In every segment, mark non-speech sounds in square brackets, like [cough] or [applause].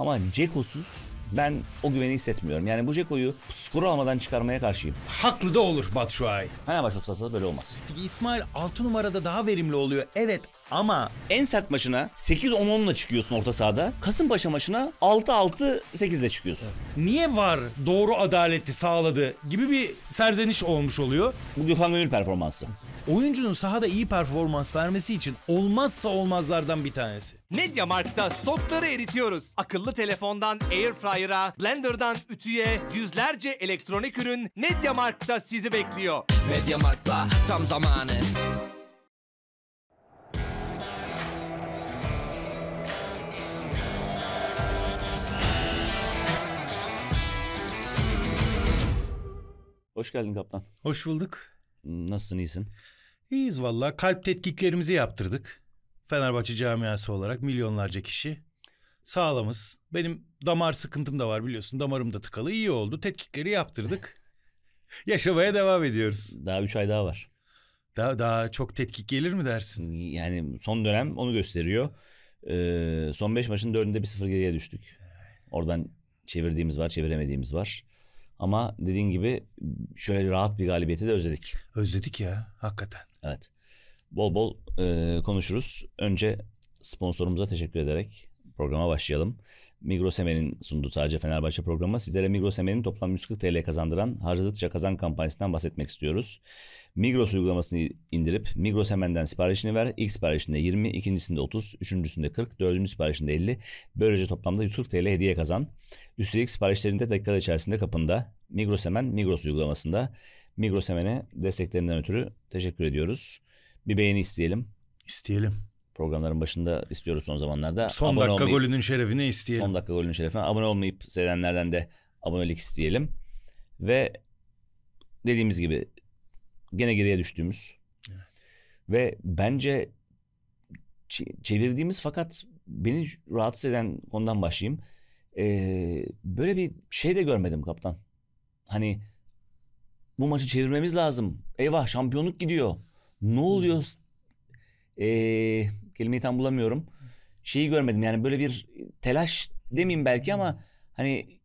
Ama Ceko'suz ben o güveni hissetmiyorum. Yani bu Ceko'yu skoru almadan çıkarmaya karşıyım. Haklı da olur Batshuayi. hani Fenerbahçe olsa böyle olmaz. Peki İsmail 6 numarada daha verimli oluyor. Evet ama en sert maçına 8-10-10'la çıkıyorsun orta sahada. Kasımpaşa maçına 6-6-8'le çıkıyorsun. Evet. Niye var doğru adaleti sağladı gibi bir serzeniş olmuş oluyor. Bu Gökhan Gönül performansı oyuncunun sahada iyi performans vermesi için olmazsa olmazlardan bir tanesi. Medya Mart'ta stokları eritiyoruz. Akıllı telefondan Airfryer'a, Blender'dan ütüye, yüzlerce elektronik ürün Medya Mart'ta sizi bekliyor. Medya Mart'ta tam zamanı. Hoş geldin kaptan. Hoş bulduk. Nasılsın iyisin? İyiyiz valla. Kalp tetkiklerimizi yaptırdık. Fenerbahçe camiası olarak milyonlarca kişi. Sağlamız. Benim damar sıkıntım da var biliyorsun. Damarım da tıkalı. İyi oldu. Tetkikleri yaptırdık. [laughs] Yaşamaya devam ediyoruz. Daha üç ay daha var. Daha, daha çok tetkik gelir mi dersin? Yani son dönem onu gösteriyor. Ee, son beş maçın dördünde bir sıfır geriye düştük. Oradan çevirdiğimiz var, çeviremediğimiz var. Ama dediğin gibi şöyle rahat bir galibiyeti de özledik. Özledik ya hakikaten. Evet. Bol bol e, konuşuruz. Önce sponsorumuza teşekkür ederek programa başlayalım. Migros Emel'in sunduğu sadece Fenerbahçe programı. Sizlere Migros Emel'in toplam 140 TL kazandıran harcadıkça kazan kampanyasından bahsetmek istiyoruz. Migros uygulamasını indirip Migros Emel'den siparişini ver. İlk siparişinde 20, ikincisinde 30, üçüncüsünde 40, dördüncü siparişinde 50. Böylece toplamda 140 TL hediye kazan. Üstelik siparişlerinde dakikalar içerisinde kapında. Migros Emel, Migros uygulamasında. Migros Emel'e desteklerinden ötürü teşekkür ediyoruz. Bir beğeni isteyelim. İsteyelim. Programların başında istiyoruz son zamanlarda. Son abone dakika olmayıp, golünün şerefine isteyelim. Son dakika golünün şerefine abone olmayıp seyredenlerden de abonelik isteyelim. Ve dediğimiz gibi gene geriye düştüğümüz evet. ve bence çevirdiğimiz fakat beni rahatsız eden konudan başlayayım. Ee, böyle bir şey de görmedim kaptan. Hani bu maçı çevirmemiz lazım. Eyvah şampiyonluk gidiyor. Ne oluyor? Hmm. Ee, Kelimeyi tam bulamıyorum. Şeyi görmedim yani böyle bir telaş demeyeyim belki ama hani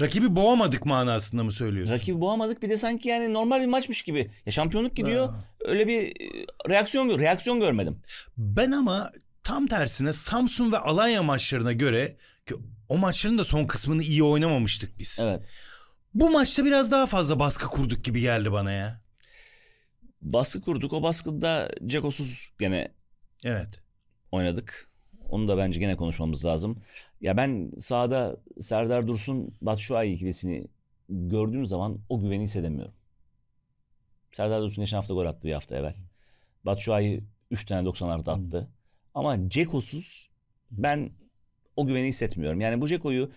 Rakibi boğamadık manasında mı söylüyorsun? rakibi boğamadık bir de sanki yani normal bir maçmış gibi. Ya şampiyonluk gidiyor. Ha. Öyle bir e, reaksiyon reaksiyon görmedim. Ben ama tam tersine Samsun ve Alanya maçlarına göre ki o maçların da son kısmını iyi oynamamıştık biz. Evet. Bu maçta biraz daha fazla baskı kurduk gibi geldi bana ya. baskı kurduk. O baskıda Cekosuz gene Evet. Oynadık. Onu da bence gene konuşmamız lazım. Ya ben sahada Serdar Dursun, Batshuayi ikilisini gördüğüm zaman o güveni hissedemiyorum. Serdar Dursun geçen hafta gol attı bir hafta evvel. Batshuayi 3 tane 90'larda attı. Hmm. Ama Cekosuz ben o güveni hissetmiyorum. Yani bu Ceko'yu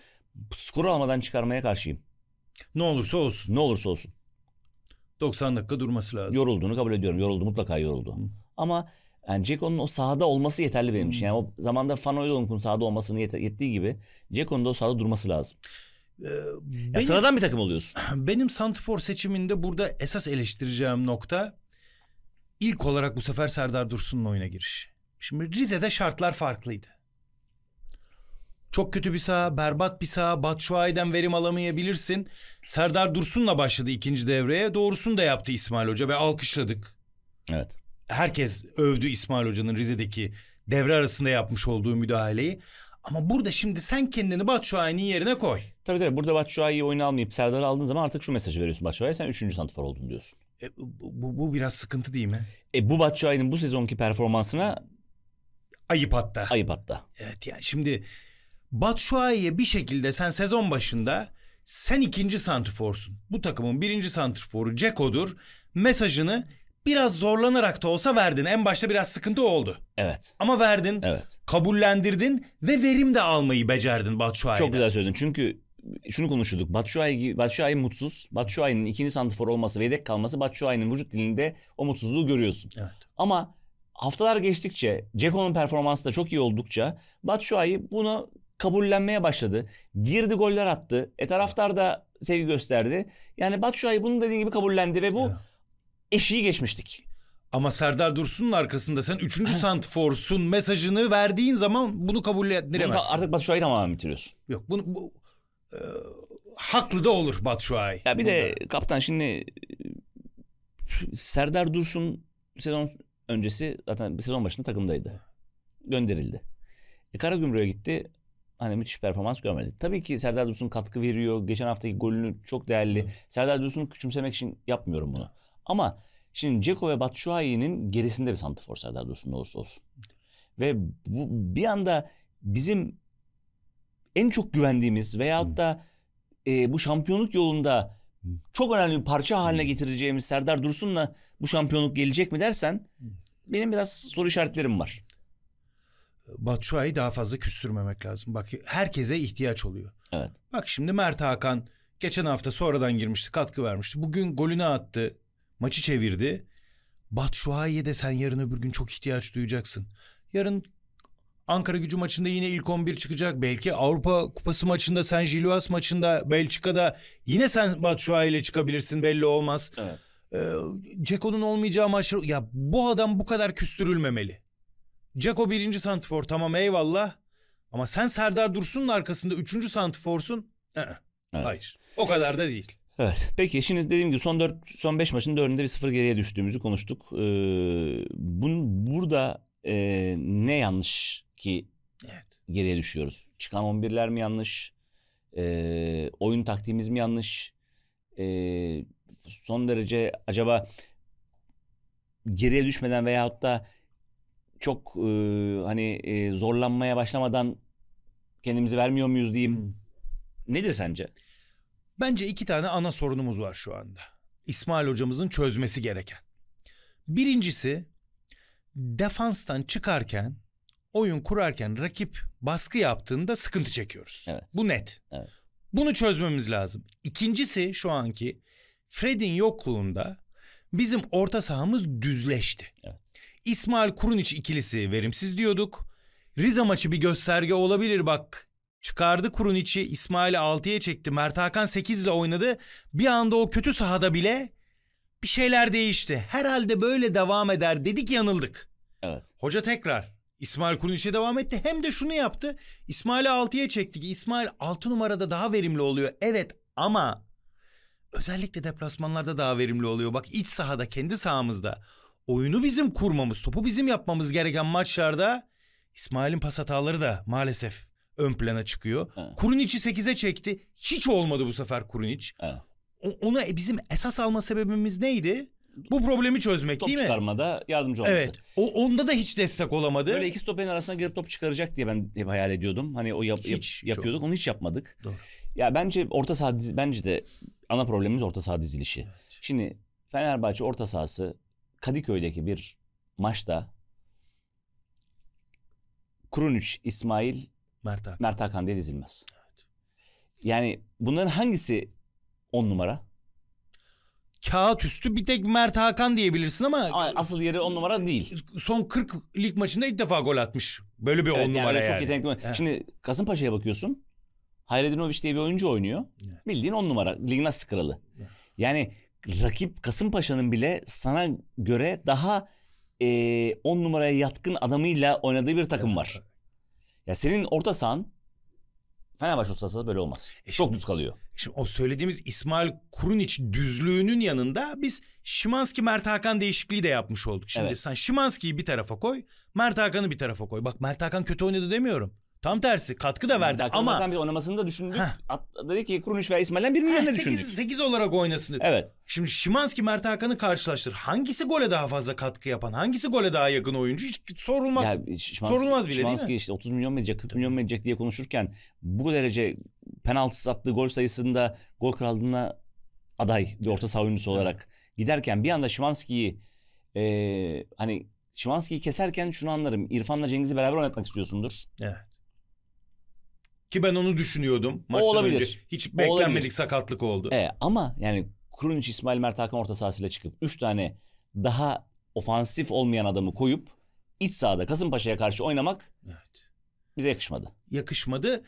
skoru almadan çıkarmaya karşıyım. Ne olursa olsun. Ne olursa olsun. 90 dakika durması lazım. Yorulduğunu kabul ediyorum. Yoruldu mutlaka yoruldu. Hı. Ama yani Ceko'nun o sahada olması yeterli benim için. Yani o hmm. zamanda Van Oylonk'un sahada olmasını yet- yettiği gibi Ceko'nun da o sahada durması lazım. Ee, benim, sıradan bir takım oluyorsun. [clears throat] Benim Santifor seçiminde burada esas eleştireceğim nokta ilk olarak bu sefer Serdar Dursun'un oyuna giriş. Şimdi Rize'de şartlar farklıydı. Çok kötü bir saha, berbat bir saha, Batshuayi'den verim alamayabilirsin. Serdar Dursun'la başladı ikinci devreye. Doğrusunu da yaptı İsmail Hoca ve alkışladık. Evet herkes övdü İsmail Hoca'nın Rize'deki devre arasında yapmış olduğu müdahaleyi. Ama burada şimdi sen kendini Batshuayi'nin yerine koy. Tabii tabii burada Batshuayi'yi oyuna almayıp Serdar'ı aldığın zaman artık şu mesajı veriyorsun Batshuayi'ye sen üçüncü santifor oldun diyorsun. E, bu, bu biraz sıkıntı değil mi? E, bu Batshuayi'nin bu sezonki performansına... Ayıp hatta. Ayıp hatta. Evet yani şimdi Batshuayi'ye bir şekilde sen sezon başında sen ikinci santriforsun. Bu takımın birinci santriforu Ceko'dur. Mesajını Biraz zorlanarak da olsa verdin. En başta biraz sıkıntı oldu. Evet. Ama verdin. Evet. Kabullendirdin ve verim de almayı becerdin Batshuayi'den. Çok güzel söyledin. Çünkü şunu konuşuyorduk. Batshuayi, Batshuayi mutsuz. Batshuayi'nin ikinci santifor olması ve yedek kalması Batshuayi'nin vücut dilinde o mutsuzluğu görüyorsun. Evet. Ama haftalar geçtikçe Ceko'nun performansı da çok iyi oldukça Batshuayi bunu kabullenmeye başladı. Girdi goller attı. E taraftar da sevgi gösterdi. Yani Batshuayi bunu dediğin gibi kabullendi ve bu evet eşiği geçmiştik. Ama Serdar Dursun'un arkasında sen 3. Santforsun mesajını verdiğin zaman bunu kabul ettiremezsin. Bunu artık Batu Şua'yı tamamen bitiriyorsun. Yok bunu bu, e, haklı da olur Batu Ya bir Bunda. de kaptan şimdi Serdar Dursun sezon öncesi zaten bir sezon başında takımdaydı. Gönderildi. E, Karagümrük'e gitti. Hani müthiş performans görmedi. Tabii ki Serdar Dursun katkı veriyor. Geçen haftaki golünü çok değerli. Evet. Serdar Dursun'u küçümsemek için yapmıyorum bunu. Ama şimdi Ceko ve Batshuayi'nin gerisinde bir santifor Serdar Dursun olursa olsun. Ve bu bir anda bizim en çok güvendiğimiz veyahut da e, bu şampiyonluk yolunda çok önemli bir parça haline getireceğimiz Serdar Dursun'la bu şampiyonluk gelecek mi dersen benim biraz soru işaretlerim var. Batshuayi daha fazla küstürmemek lazım. Bak herkese ihtiyaç oluyor. Evet. Bak şimdi Mert Hakan geçen hafta sonradan girmişti, katkı vermişti. Bugün golünü attı. Maçı çevirdi. Batshuayi'ye de sen yarın öbür gün çok ihtiyaç duyacaksın. Yarın Ankara gücü maçında yine ilk 11 çıkacak. Belki Avrupa Kupası maçında, Sen Jiluas maçında, Belçika'da yine sen Batshuayi ile çıkabilirsin belli olmaz. Evet. Ee, Ceko'nun olmayacağı maçlar... Ya bu adam bu kadar küstürülmemeli. Ceko birinci santifor tamam eyvallah. Ama sen Serdar Dursun'un arkasında üçüncü santiforsun. evet. Hayır. O kadar da değil. Evet. Peki şimdi dediğim gibi son 4 son 5 maçın 4'ünde bir sıfır geriye düştüğümüzü konuştuk. Ee, bun, burada e, ne yanlış ki evet. geriye düşüyoruz? Çıkan 11'ler mi yanlış? Ee, oyun taktiğimiz mi yanlış? Ee, son derece acaba geriye düşmeden veyahut da çok e, hani e, zorlanmaya başlamadan kendimizi vermiyor muyuz diyeyim. Hmm. Nedir sence? Bence iki tane ana sorunumuz var şu anda. İsmail hocamızın çözmesi gereken. Birincisi defanstan çıkarken oyun kurarken rakip baskı yaptığında sıkıntı çekiyoruz. Evet. Bu net. Evet. Bunu çözmemiz lazım. İkincisi şu anki Fred'in yokluğunda bizim orta sahamız düzleşti. Evet. İsmail Kurunic ikilisi verimsiz diyorduk. Rize maçı bir gösterge olabilir bak Çıkardı kurun içi İsmail 6'ya çekti. Mert Hakan 8 ile oynadı. Bir anda o kötü sahada bile bir şeyler değişti. Herhalde böyle devam eder dedik yanıldık. Evet. Hoca tekrar İsmail kurun Kuruniç'e devam etti. Hem de şunu yaptı. İsmail'i 6'ya ki İsmail 6 numarada daha verimli oluyor. Evet ama özellikle deplasmanlarda daha verimli oluyor. Bak iç sahada kendi sahamızda oyunu bizim kurmamız, topu bizim yapmamız gereken maçlarda İsmail'in pas hataları da maalesef ön plana çıkıyor. Evet. Kurinic'i 8'e çekti. Hiç olmadı bu sefer Kurinic. Evet. Ona bizim esas alma sebebimiz neydi? Bu problemi çözmek top değil mi? Top çıkarmada yardımcı olması. Evet. O, onda da hiç destek olamadı. Böyle iki stoperin arasına girip top çıkaracak diye ben hep hayal ediyordum. Hani o yap, hiç, yap, yapıyorduk. Çok. Onu hiç yapmadık. Doğru. Ya bence orta saha bence de ana problemimiz orta saha dizilişi. Evet. Şimdi Fenerbahçe orta sahası Kadıköy'deki bir maçta Krunic, İsmail Mert Hakan. Mert Hakan diye dizilmez. Evet. Yani bunların hangisi on numara? Kağıt üstü bir tek Mert Hakan diyebilirsin ama... Asıl yeri on numara değil. Son 40 lig maçında ilk defa gol atmış. Böyle bir evet, on yani numara çok yani. Yetenekli. He. Şimdi Kasımpaşa'ya bakıyorsun. Hayredinovic diye bir oyuncu oynuyor. Evet. Bildiğin on numara. Ligin nasıl kralı. Evet. Yani rakip Kasımpaşa'nın bile sana göre daha e, on numaraya yatkın adamıyla oynadığı bir takım evet. var. Ya senin orta sahan Fenerbahçe olsa böyle olmaz. E şimdi, Çok düz kalıyor. Şimdi o söylediğimiz İsmail Kurunic düzlüğünün yanında biz Şimanski Mert Hakan değişikliği de yapmış olduk. Şimdi evet. sen Şimanski'yi bir tarafa koy, Mert Hakan'ı bir tarafa koy. Bak Mert Hakan kötü oynadı demiyorum. Tam tersi katkı da verdi yani ama... bir oynamasını da düşündük. At, dedi ki Kurunic ve İsmail'den birini yerine düşündük. 8, 8 olarak oynasın dedi. Evet. Şimdi Şimanski Mert Hakan'ı karşılaştır. Hangisi gole daha fazla katkı yapan? Hangisi gole daha yakın oyuncu? Hiç sorulmaz, ya, Şimanski, sorulmaz bile Şimanski değil mi? işte 30 milyon mu verecek, 40 milyon mu verecek diye konuşurken bu derece penaltısız attığı gol sayısında gol krallığına aday bir orta saha oyuncusu evet. olarak giderken bir anda Şimanski'yi e, hani Şimanski'yi keserken şunu anlarım. İrfan'la Cengiz'i beraber oynatmak istiyorsundur. Evet. Ki ben onu düşünüyordum maçtan o olabilir. önce. Hiç beklenmedik olabilir. sakatlık oldu. E, ama yani Krunic İsmail Mert Hakan orta sahasıyla çıkıp 3 tane daha ofansif olmayan adamı koyup iç sahada Kasımpaşa'ya karşı oynamak evet. bize yakışmadı. Yakışmadı.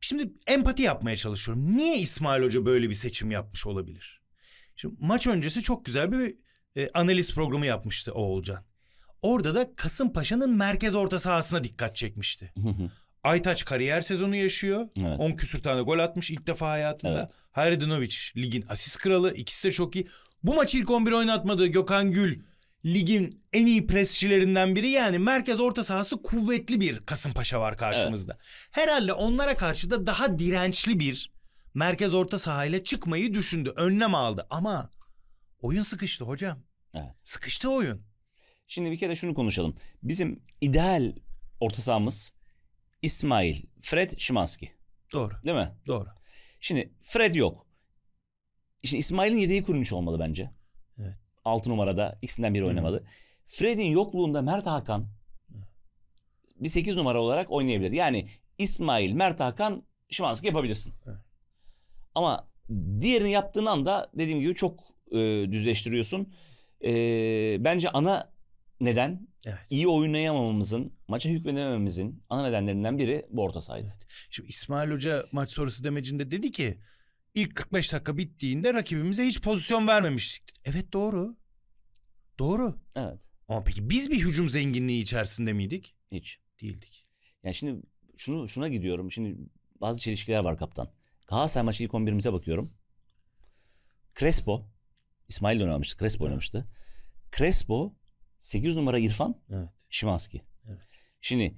Şimdi empati yapmaya çalışıyorum. Niye İsmail Hoca böyle bir seçim yapmış olabilir? Şimdi maç öncesi çok güzel bir e, analiz programı yapmıştı Oğulcan. Orada da Kasımpaşa'nın merkez orta sahasına dikkat çekmişti. Aytaç kariyer sezonu yaşıyor. Evet. 10 küsür tane gol atmış ilk defa hayatında. Evet. Hayredinovic ligin asist kralı. İkisi de çok iyi. Bu maçı ilk 11 oynatmadı Gökhan Gül ligin en iyi presçilerinden biri yani merkez orta sahası kuvvetli bir Kasımpaşa var karşımızda. Evet. Herhalde onlara karşı da daha dirençli bir merkez orta sahayla çıkmayı düşündü. Önlem aldı ama oyun sıkıştı hocam. Evet. Sıkıştı oyun. Şimdi bir kere şunu konuşalım. Bizim ideal orta sahamız İsmail, Fred Şimanski. Doğru. Değil mi? Doğru. Şimdi Fred yok. Şimdi İsmail'in yedeği kurmuş olmalı bence. Evet. 6 numarada ikisinden biri oynamalı. Fred'in yokluğunda Mert Hakan bir sekiz numara olarak oynayabilir. Yani İsmail, Mert Hakan, Şimanski yapabilirsin. Evet. Ama diğerini yaptığın anda dediğim gibi çok e, düzleştiriyorsun. E, bence ana neden evet. iyi oynayamamamızın maça hükmedememizin ana nedenlerinden biri bu orta sahaydı. Evet. Şimdi İsmail Hoca maç sonrası demecinde dedi ki ilk 45 dakika bittiğinde rakibimize hiç pozisyon vermemiştik. Evet doğru. Doğru. Evet. Ama peki biz bir hücum zenginliği içerisinde miydik? Hiç. Değildik. Yani şimdi şunu şuna gidiyorum. Şimdi bazı çelişkiler var kaptan. Galatasaray maçı ilk 11'imize bakıyorum. Crespo İsmail oynamıştı. Crespo evet. oynamıştı. Crespo 8 numara İrfan. Evet. Şimanski. Şimdi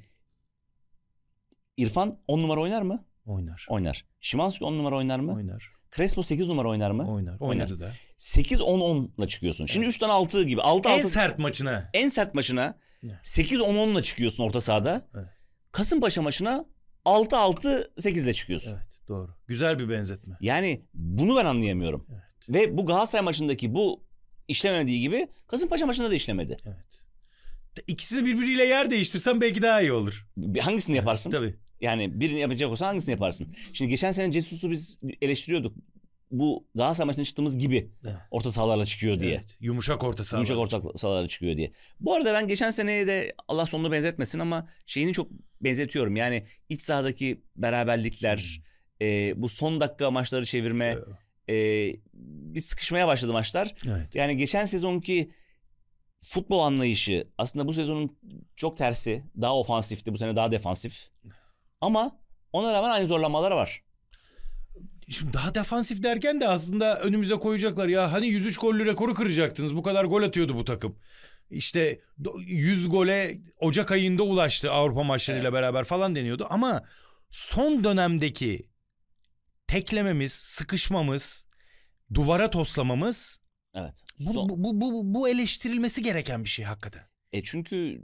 İrfan 10 numara oynar mı? Oynar. Oynar. Şimanski 10 numara oynar mı? Oynar. Crespo 8 numara oynar mı? Oynar. Oynadı da. 8 10 10 ile çıkıyorsun. Şimdi 3'ten 6 gibi. 6 en sert maçına. En sert maçına 8 10 10 ile çıkıyorsun orta sahada. Evet. Kasımpaşa maçına 6 6 8 ile çıkıyorsun. Evet, doğru. Güzel bir benzetme. Yani bunu ben anlayamıyorum. Evet. Ve bu Galatasaray maçındaki bu işlemediği gibi Kasımpaşa maçında da işlemedi. Evet. İkisini birbiriyle yer değiştirsen belki daha iyi olur. Hangisini yaparsın? Tabii. Yani birini yapacak olsan hangisini yaparsın? Şimdi geçen sene Jesus'u biz eleştiriyorduk. Bu Galatasaray maçına çıktığımız gibi orta sahalarla çıkıyor diye. Evet, yumuşak orta sahalar. Yumuşak orta sahalarla çıkıyor diye. Bu arada ben geçen seneye de Allah sonunu benzetmesin ama şeyini çok benzetiyorum. Yani iç sahadaki beraberlikler, hmm. e, bu son dakika maçları çevirme, evet. e, bir sıkışmaya başladı maçlar. Evet. Yani geçen sezonki futbol anlayışı aslında bu sezonun çok tersi. Daha ofansifti. Bu sene daha defansif. Ama ona rağmen aynı zorlanmalar var. Şimdi daha defansif derken de aslında önümüze koyacaklar. Ya hani 103 gollü rekoru kıracaktınız. Bu kadar gol atıyordu bu takım. İşte 100 gole Ocak ayında ulaştı Avrupa maçlarıyla evet. beraber falan deniyordu. Ama son dönemdeki teklememiz, sıkışmamız, duvara toslamamız Evet. Bu, Son... bu, bu, bu, bu eleştirilmesi gereken bir şey hakikaten. E çünkü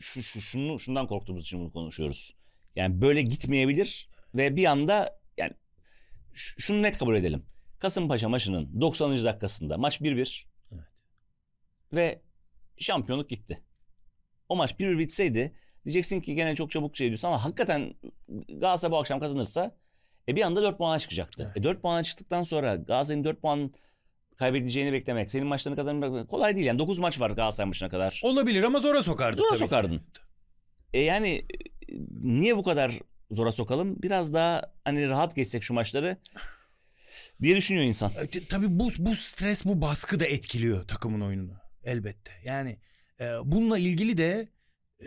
şu, şu şunu şundan korktuğumuz için bunu konuşuyoruz. Yani böyle gitmeyebilir ve bir anda yani şunu net kabul edelim. Kasımpaşa maçının 90. dakikasında maç 1-1. Evet. Ve şampiyonluk gitti. O maç 1-1 bitseydi diyeceksin ki gene çok çabuk şey diyorsun ama hakikaten Galatasaray bu akşam kazanırsa e bir anda 4 puana çıkacaktı. Evet. E 4 puana çıktıktan sonra Galatasaray'ın 4 puan kaybedeceğini beklemek, senin maçlarını kazanmak kolay değil yani. 9 maç var Galatasaray maçına kadar. Olabilir ama zora sokardık Zora tabii. sokardın. E yani e, niye bu kadar zora sokalım? Biraz daha hani rahat geçsek şu maçları diye düşünüyor insan. E, tabii bu, bu stres, bu baskı da etkiliyor takımın oyununu elbette. Yani e, bununla ilgili de e,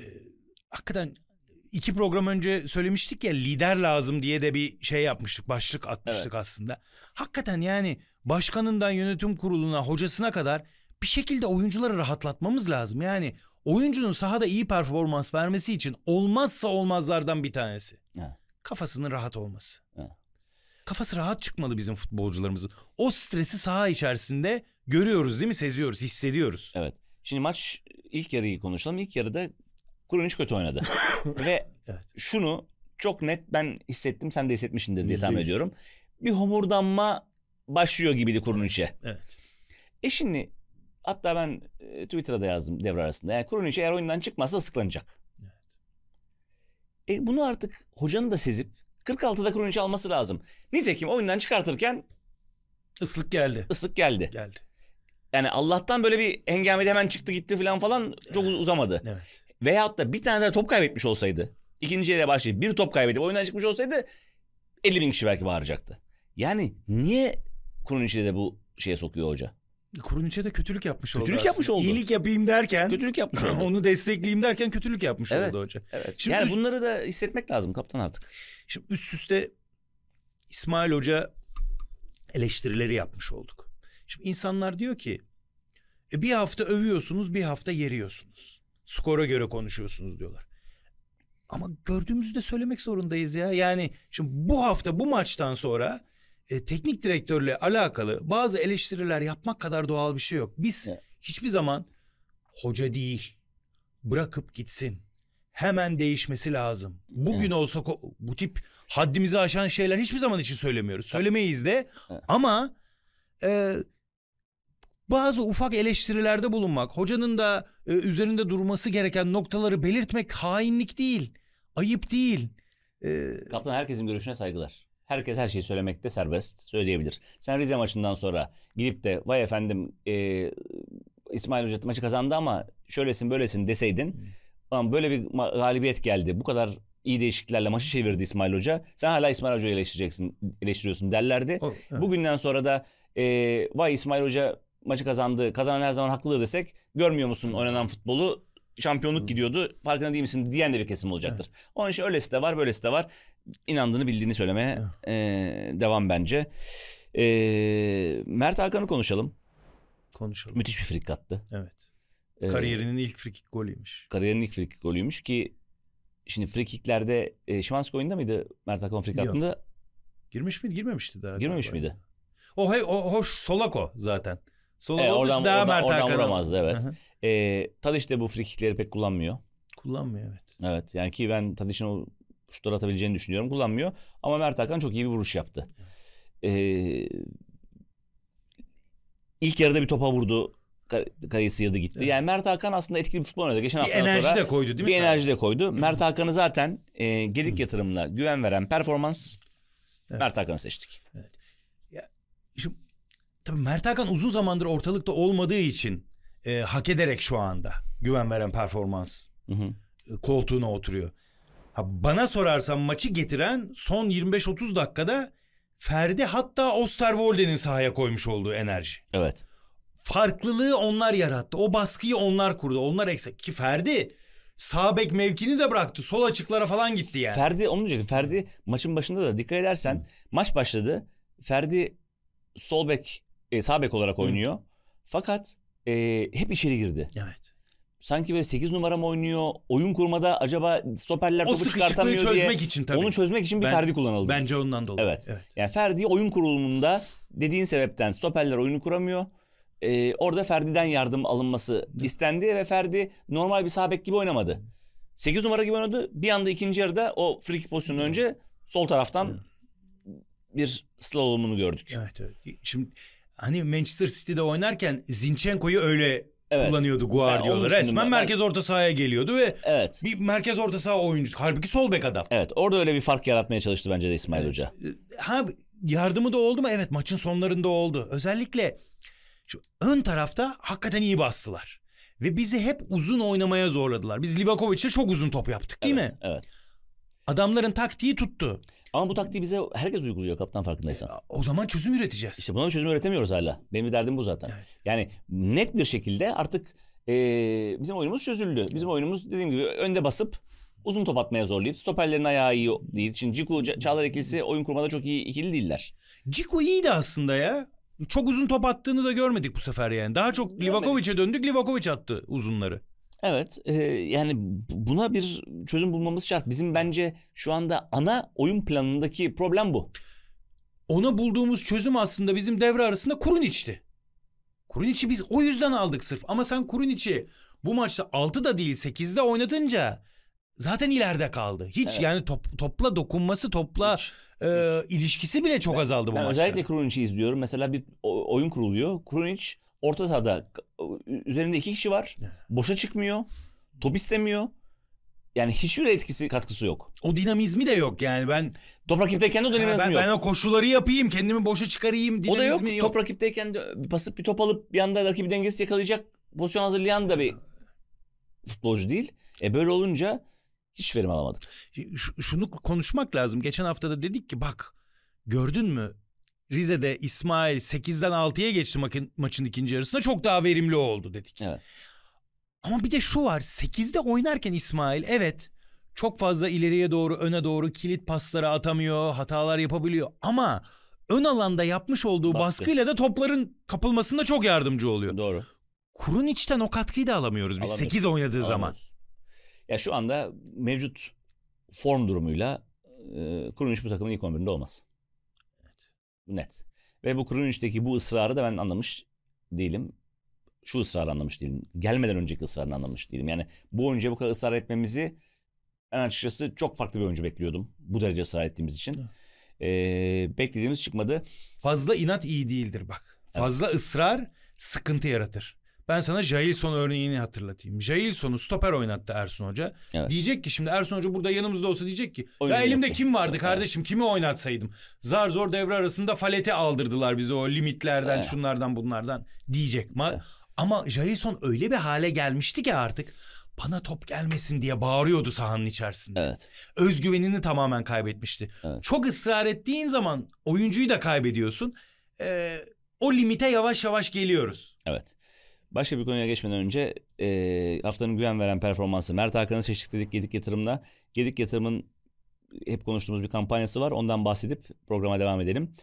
hakikaten iki program önce söylemiştik ya lider lazım diye de bir şey yapmıştık. Başlık atmıştık evet. aslında. Hakikaten yani başkanından yönetim kuruluna, hocasına kadar bir şekilde oyuncuları rahatlatmamız lazım. Yani oyuncunun sahada iyi performans vermesi için olmazsa olmazlardan bir tanesi. Evet. Kafasının rahat olması. Evet. Kafası rahat çıkmalı bizim futbolcularımızın. O stresi saha içerisinde görüyoruz değil mi? Seziyoruz, hissediyoruz. Evet. Şimdi maç ilk yarıyı konuşalım. İlk yarıda hiç kötü oynadı. [laughs] Ve evet. şunu çok net ben hissettim sen de hissetmişsindir diye tahmin ediyorum. Bir homurdanma başlıyor gibiydi Kurunic'e. Evet. E şimdi hatta ben e, Twitter'da da yazdım devre arasında. Yani içe eğer oyundan çıkmazsa sıklanacak. Evet. E bunu artık hocanın da sezip 46'da içe alması lazım. Nitekim oyundan çıkartırken ıslık geldi. Islık geldi. Geldi. Yani Allah'tan böyle bir hengamede hemen çıktı gitti falan falan çok evet. uzamadı. Evet veyahut da bir tane daha top kaybetmiş olsaydı ikinci yere başlayıp bir top kaybedip oyundan çıkmış olsaydı 50 bin kişi belki bağıracaktı. Yani niye kurun içinde de bu şeye sokuyor hoca? Kurun içinde kötülük yapmış kötülük oldu. Kötülük yapmış oldu. İyilik yapayım derken. Kötülük yapmış [clears throat] oldu. onu destekleyeyim derken kötülük yapmış evet, oldu hoca. Evet. Şimdi yani üst... bunları da hissetmek lazım kaptan artık. Şimdi üst üste İsmail Hoca eleştirileri yapmış olduk. Şimdi insanlar diyor ki e, bir hafta övüyorsunuz bir hafta yeriyorsunuz skora göre konuşuyorsunuz diyorlar. Ama gördüğümüzü de söylemek zorundayız ya. Yani şimdi bu hafta bu maçtan sonra e, teknik direktörle alakalı bazı eleştiriler yapmak kadar doğal bir şey yok. Biz evet. hiçbir zaman hoca değil bırakıp gitsin. Hemen değişmesi lazım. Bugün evet. olsa bu tip haddimizi aşan şeyler hiçbir zaman için söylemiyoruz. Söylemeyiz de evet. ama e, bazı ufak eleştirilerde bulunmak, hocanın da e, üzerinde durması gereken noktaları belirtmek hainlik değil, ayıp değil. E, Kaptan herkesin görüşüne saygılar. Herkes her şeyi söylemekte serbest, söyleyebilir. Sen Rize maçından sonra gidip de vay efendim e, İsmail Hoca maçı kazandı ama şöylesin böylesin deseydin. Hmm. Ama böyle bir galibiyet geldi. Bu kadar iyi değişikliklerle maçı çevirdi İsmail Hoca. Sen hala İsmail Hoca'yı eleştireceksin, eleştiriyorsun derlerdi. O, evet. Bugünden sonra da e, vay İsmail Hoca maçı kazandı, kazanan her zaman haklıdır desek görmüyor musun oynanan futbolu şampiyonluk gidiyordu farkında değil misin diyen de bir kesim olacaktır. Evet. Onun için öylesi de var böylesi de var. İnandığını bildiğini söylemeye evet. e, devam bence. E, Mert Hakan'ı konuşalım. Konuşalım. Müthiş bir frik attı. Evet. Ee, Kariyerinin ilk frikik golüymüş. Kariyerinin ilk frikik golüymüş ki şimdi frikiklerde e, Şimanski oyunda mıydı Mert Hakan frik attığında? Girmiş miydi? Girmemişti daha. Girmemiş miydi? O, hey o hoş Solako zaten. Sol e, oradan, daha oradan, Mert oradan vuramazdı evet. Hı hı. E, Tadiş de bu frikikleri pek kullanmıyor. Kullanmıyor evet. Evet yani ki ben Tadiş'in o şutları atabileceğini düşünüyorum. Kullanmıyor. Ama Mert Hakan çok iyi bir vuruş yaptı. E, ilk yarıda bir topa vurdu. Kaleyi sıyırdı gitti. Evet. Yani Mert Hakan aslında etkili bir futbol oynadı. Geçen bir enerji sonra de koydu değil mi? Bir sana? enerji de koydu. [clears throat] Mert Hakan'ı zaten e, gelik yatırımla güven veren performans evet. Mert Hakan'ı seçtik. Evet. Ya, şimdi Tabii Mert Hakan uzun zamandır ortalıkta olmadığı için e, hak ederek şu anda güven veren performans hı hı. E, koltuğuna oturuyor. Ha, bana sorarsan maçı getiren son 25-30 dakikada Ferdi hatta Osterwolde'nin sahaya koymuş olduğu enerji. Evet. Farklılığı onlar yarattı. O baskıyı onlar kurdu. Onlar eksik. Ki Ferdi sağ bek mevkini de bıraktı. Sol açıklara falan gitti yani. Ferdi onu diyecektim. Ferdi maçın başında da dikkat edersen Hı. maç başladı. Ferdi sol bek e, sağ bek olarak oynuyor. Hı. Fakat e, hep içeri girdi. Evet. Sanki böyle 8 numara mı oynuyor? Oyun kurmada acaba stoperler o topu çıkartamıyor diye. O çözmek için tabii. Onu çözmek için bir ben, Ferdi kullanıldı. Bence ondan dolayı. Evet. evet. Yani Ferdi oyun kurulumunda dediğin sebepten stoperler oyunu kuramıyor. Ee, orada Ferdi'den yardım alınması istendi ve Ferdi normal bir sabek gibi oynamadı. 8 numara gibi oynadı. Bir anda ikinci yarıda o free kick pozisyonu önce sol taraftan bir slalomunu gördük. Evet evet. Şimdi hani Manchester City'de oynarken Zinchenko'yu öyle evet. kullanıyordu Guardiola. Yani Resmen merkez orta sahaya geliyordu ve evet. bir merkez orta saha oyuncusu. Halbuki sol bek adam. Evet orada öyle bir fark yaratmaya çalıştı bence de İsmail evet. Hoca. Ee, ha yardımı da oldu mu? Evet maçın sonlarında oldu. Özellikle şu ön tarafta hakikaten iyi bastılar. Ve bizi hep uzun oynamaya zorladılar. Biz Livakovic'e çok uzun top yaptık değil evet, mi? Evet. Adamların taktiği tuttu. Ama bu taktiği bize herkes uyguluyor kaptan farkındaysan. E, o zaman çözüm üreteceğiz. İşte buna çözüm üretemiyoruz hala. Benim derdim bu zaten. Evet. Yani net bir şekilde artık e, bizim oyunumuz çözüldü. Bizim oyunumuz dediğim gibi önde basıp uzun top atmaya zorlayıp stoperlerin ayağı iyi değil. Şimdi Ciku, Çağlar ikilisi oyun kurmada çok iyi ikili değiller. Ciku iyiydi aslında ya. Çok uzun top attığını da görmedik bu sefer yani. Daha çok Livakovic'e döndük. Livakovic attı uzunları. Evet e, yani buna bir çözüm bulmamız şart. Bizim bence şu anda ana oyun planındaki problem bu. Ona bulduğumuz çözüm aslında bizim devre arasında kurun içti. Kurun içi biz o yüzden aldık sırf ama sen kurun içi bu maçta 6 da değil 8'de oynatınca zaten ileride kaldı. Hiç evet. yani top, topla dokunması, topla Hiç. e, ilişkisi bile çok ben, azaldı bu ben maçta. Özellikle Kurun içi izliyorum. Mesela bir oyun kuruluyor. Kurun iç. Orta sahada üzerinde iki kişi var. Boşa çıkmıyor. Top istemiyor. Yani hiçbir etkisi katkısı yok. O dinamizmi de yok yani ben. Top rakipteyken de o dinamizmi ben, yok. Ben o koşulları yapayım kendimi boşa çıkarayım dinamizmi o da yok. yok. Top rakipteyken de pasıp bir top alıp bir anda rakibi dengesi yakalayacak pozisyon hazırlayan da bir futbolcu değil. E böyle olunca hiç verim alamadık. Şunu konuşmak lazım. Geçen hafta da dedik ki bak gördün mü Rize'de İsmail 8'den 6'ya geçti ma- maçın ikinci yarısında çok daha verimli oldu dedik. Evet. Ama bir de şu var 8'de oynarken İsmail evet çok fazla ileriye doğru öne doğru kilit pasları atamıyor hatalar yapabiliyor ama ön alanda yapmış olduğu Baskı. baskıyla da topların kapılmasında çok yardımcı oluyor. Doğru. Kurun içten o katkıyı da alamıyoruz biz Alamıyoruz. 8 oynadığı Alamıyoruz. zaman. Ya şu anda mevcut form durumuyla e, Kurun bu takımın ilk 11'inde olmaz. Bu net. Ve bu Krunic'teki bu ısrarı da ben anlamış değilim. Şu ısrarı anlamış değilim. Gelmeden önceki ısrarını anlamış değilim. Yani bu oyuncuya bu kadar ısrar etmemizi en açıkçası çok farklı bir oyuncu bekliyordum. Bu derece ısrar ettiğimiz için. Ee, beklediğimiz çıkmadı. Fazla inat iyi değildir bak. Fazla evet. ısrar sıkıntı yaratır. Ben sana Jailson örneğini hatırlatayım. Jailson'u stoper oynattı Ersun Hoca. Evet. Diyecek ki şimdi Ersun Hoca burada yanımızda olsa diyecek ki Oyunu ben elimde yapayım. kim vardı kardeşim kimi oynatsaydım. Zar zor devre arasında falete aldırdılar bizi o limitlerden evet. şunlardan bunlardan diyecek. Evet. Ama Jailson öyle bir hale gelmişti ki artık bana top gelmesin diye bağırıyordu sahanın içerisinde. Evet. Özgüvenini tamamen kaybetmişti. Evet. Çok ısrar ettiğin zaman oyuncuyu da kaybediyorsun. Ee, o limite yavaş yavaş geliyoruz. Evet. Başka bir konuya geçmeden önce e, haftanın güven veren performansı Mert Hakan'ı seçtik dedik Gedik Yatırım'la. Gedik Yatırım'ın hep konuştuğumuz bir kampanyası var. Ondan bahsedip programa devam edelim.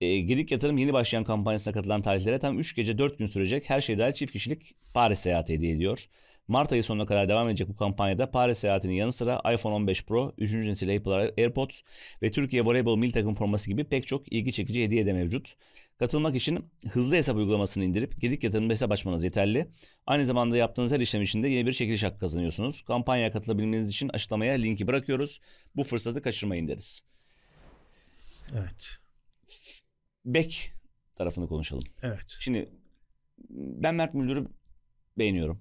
E, Gedik Yatırım yeni başlayan kampanyasına katılan tarihlere tam 3 gece 4 gün sürecek her şey dahil çift kişilik Paris seyahati hediye ediyor. Mart ayı sonuna kadar devam edecek bu kampanyada Paris seyahatinin yanı sıra iPhone 15 Pro, 3. nesil Apple AirPods ve Türkiye Voleybol Mil Takım forması gibi pek çok ilgi çekici hediye de mevcut. Katılmak için hızlı hesap uygulamasını indirip gedik yatırımda hesap açmanız yeterli. Aynı zamanda yaptığınız her işlem içinde yeni bir çekiliş hakkı kazanıyorsunuz. Kampanyaya katılabilmeniz için açıklamaya linki bırakıyoruz. Bu fırsatı kaçırmayın deriz. Evet. Bek tarafını konuşalım. Evet. Şimdi ben Mert Müldür'ü beğeniyorum.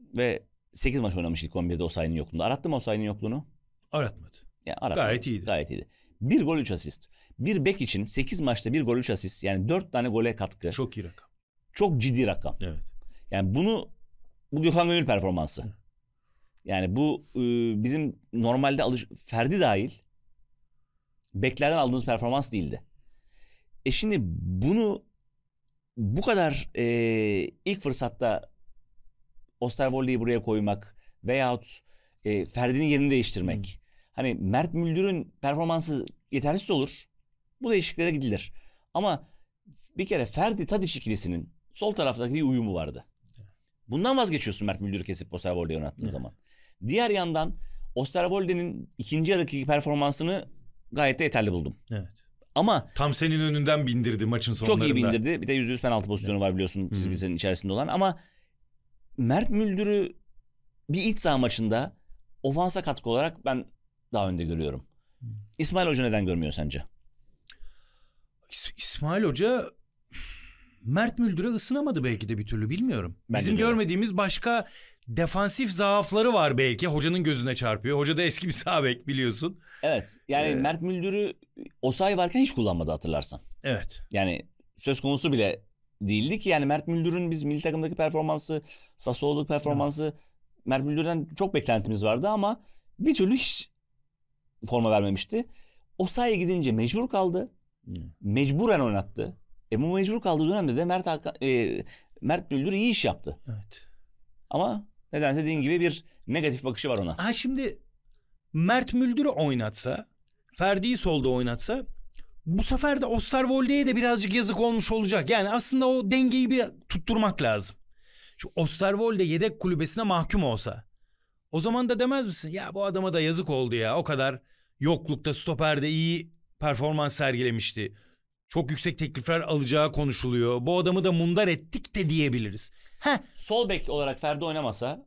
Ve 8 maç oynamış ilk 11'de Osayi'nin yokluğunda. Arattı mı Osayi'nin yokluğunu? Aratmadı. Yani aratmadı. Gayet iyiydi. Gayet iyiydi bir gol 3 asist. Bir bek için 8 maçta bir gol 3 asist yani 4 tane gole katkı. Çok iyi rakam. Çok ciddi rakam. Evet. Yani bunu bu Gökhan Gönül performansı. Yani bu e, bizim normalde alış Ferdi dahil beklerden aldığımız performans değildi. E şimdi bunu bu kadar e, ilk fırsatta Osterwolde'yi buraya koymak veyahut e, Ferdi'nin yerini değiştirmek. Hmm. Hani Mert Müldür'ün performansı yetersiz olur. Bu değişikliklere gidilir. Ama bir kere Ferdi Tadiç ikilisinin sol taraftaki bir uyumu vardı. Bundan vazgeçiyorsun Mert Müldür'ü kesip Osterwolde'ye oynattığın evet. zaman. Diğer yandan Osterwolde'nin ikinci yarıdaki performansını gayet de yeterli buldum. Evet. Ama tam senin önünden bindirdi maçın sonlarında. Çok iyi bindirdi. Bir de yüzde yüz penaltı pozisyonu evet. var biliyorsun çizgisinin Hı-hı. içerisinde olan ama Mert Müldür'ü bir iç saha maçında ofansa katkı olarak ben daha önde görüyorum. Hmm. İsmail Hoca neden görmüyor sence? İsmail Hoca Mert Müldür'e ısınamadı belki de bir türlü bilmiyorum. Bence Bizim görmediğimiz başka defansif zaafları var belki. Hocanın gözüne çarpıyor. Hoca da eski bir sağ biliyorsun. Evet. Yani ee, Mert Müldür'ü o Osay varken hiç kullanmadı hatırlarsan. Evet. Yani söz konusu bile değildi ki yani Mert Müldür'ün biz milli takımdaki performansı, Sassuolo'daki performansı evet. Mert Müldür'den çok beklentimiz vardı ama bir türlü hiç forma vermemişti. O sahaya gidince mecbur kaldı. Hmm. Mecburen oynattı. E bu mecbur kaldığı dönemde de Mert Hakan, e, Mert Müldür iyi iş yaptı. Evet. Ama nedense dediğin gibi bir negatif bakışı var ona. Ha şimdi Mert Müldür'ü oynatsa, Ferdi'yi solda oynatsa bu sefer de Osterwolde'ye de birazcık yazık olmuş olacak. Yani aslında o dengeyi bir tutturmak lazım. Şimdi Osterwolde yedek kulübesine mahkum olsa o zaman da demez misin? Ya bu adama da yazık oldu ya. O kadar yoklukta stoperde iyi performans sergilemişti. Çok yüksek teklifler alacağı konuşuluyor. Bu adamı da mundar ettik de diyebiliriz. Heh. Sol bek olarak Ferdi oynamasa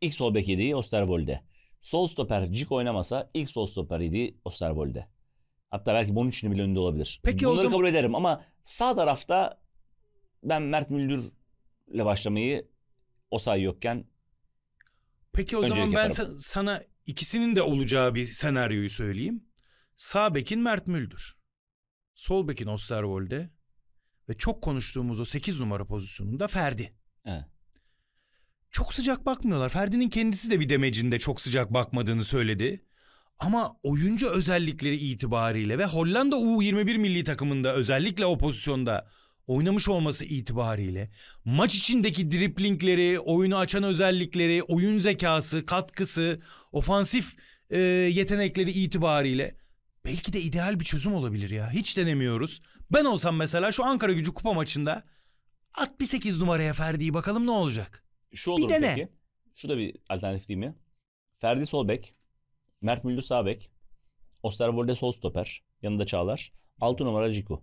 ilk sol bek yediği Osterwold'e. Sol stoper Cik oynamasa ilk sol stoper yediği Osterwold'e. Hatta belki bunun için bile önde olabilir. Peki Bunları o zaman... kabul ederim ama sağ tarafta ben Mert Müldür'le başlamayı o say yokken Peki o zaman ben yaparım. sana İkisinin de olacağı bir senaryoyu söyleyeyim. Sağ bekin Mert Müldür. Sol bekin Osterwolde ve çok konuştuğumuz o 8 numara pozisyonunda Ferdi. Evet. Çok sıcak bakmıyorlar. Ferdi'nin kendisi de bir demecinde çok sıcak bakmadığını söyledi. Ama oyuncu özellikleri itibariyle ve Hollanda U21 milli takımında özellikle o pozisyonda oynamış olması itibariyle maç içindeki driplingleri, oyunu açan özellikleri, oyun zekası, katkısı, ofansif e, yetenekleri itibariyle belki de ideal bir çözüm olabilir ya. Hiç denemiyoruz. Ben olsam mesela şu Ankara Gücü kupa maçında at bir 8 numaraya Ferdi'yi bakalım ne olacak. Şu olur bir dene. peki. Şu da bir alternatif değil mi? Ferdi sol bek, Mert Müldür sağ bek, Osterwolde sol stoper, yanında Çağlar, 6 numara Ciku.